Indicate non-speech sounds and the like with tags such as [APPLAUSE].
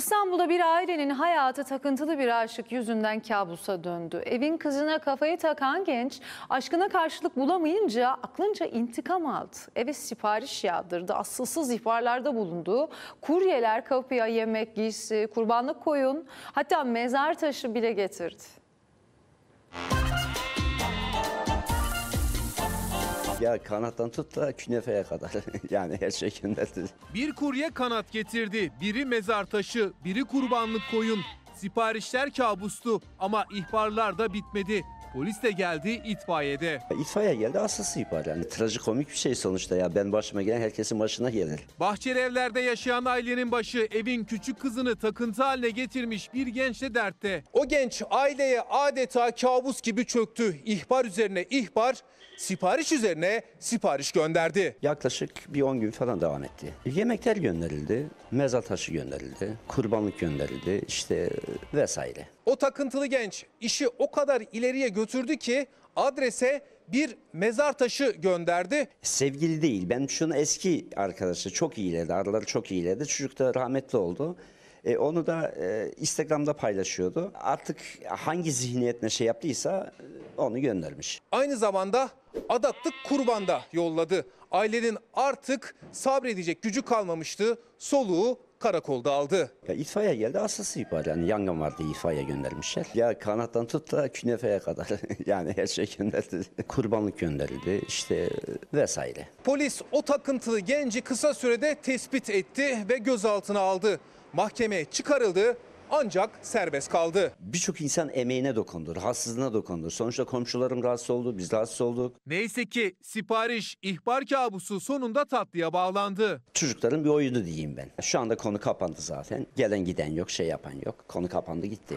İstanbul'da bir ailenin hayatı takıntılı bir aşık yüzünden kabusa döndü. Evin kızına kafayı takan genç aşkına karşılık bulamayınca aklınca intikam aldı. Eve sipariş yağdırdı, asılsız ihbarlarda bulundu. Kuryeler kapıya yemek, giysi, kurbanlık koyun hatta mezar taşı bile getirdi. Ya kanattan tut da künefeye kadar. [LAUGHS] yani her şekildedir. Bir kurye kanat getirdi. Biri mezar taşı, biri kurbanlık koyun. Siparişler kabustu ama ihbarlar da bitmedi. Polis de geldi, itfaiye İtfaiye geldi, asası ihbar. Yani trajikomik bir şey sonuçta ya. Ben başıma gelen herkesin başına gelir. Bahçeli evlerde yaşayan ailenin başı evin küçük kızını takıntı haline getirmiş bir gençle dertte. O genç aileye adeta kabus gibi çöktü. İhbar üzerine ihbar, sipariş üzerine sipariş gönderdi. Yaklaşık bir 10 gün falan devam etti. Yemekler gönderildi, mezar taşı gönderildi, kurbanlık gönderildi işte vesaire. O takıntılı genç işi o kadar ileriye götürdü ki adrese bir mezar taşı gönderdi. Sevgili değil. Ben şunu eski arkadaşı çok iyiledi. Araları çok iyiledi. Çocuk da rahmetli oldu. E, onu da e, Instagram'da paylaşıyordu. Artık hangi zihniyetle şey yaptıysa e, onu göndermiş. Aynı zamanda adatlık kurbanda yolladı. Ailenin artık sabredecek gücü kalmamıştı. Soluğu karakolda aldı. Ya itfaiye geldi asası ihbar yani yangın vardı itfaiye göndermişler. Ya kanattan tut da künefeye kadar [LAUGHS] yani her şey gönderildi. Kurbanlık gönderildi işte vesaire. Polis o takıntılı genci kısa sürede tespit etti ve gözaltına aldı. Mahkemeye çıkarıldı ancak serbest kaldı. Birçok insan emeğine dokundu, rahatsızlığına dokundu. Sonuçta komşularım rahatsız oldu, biz rahatsız olduk. Neyse ki sipariş, ihbar kabusu sonunda tatlıya bağlandı. Çocukların bir oyunu diyeyim ben. Şu anda konu kapandı zaten. Gelen giden yok, şey yapan yok. Konu kapandı gitti.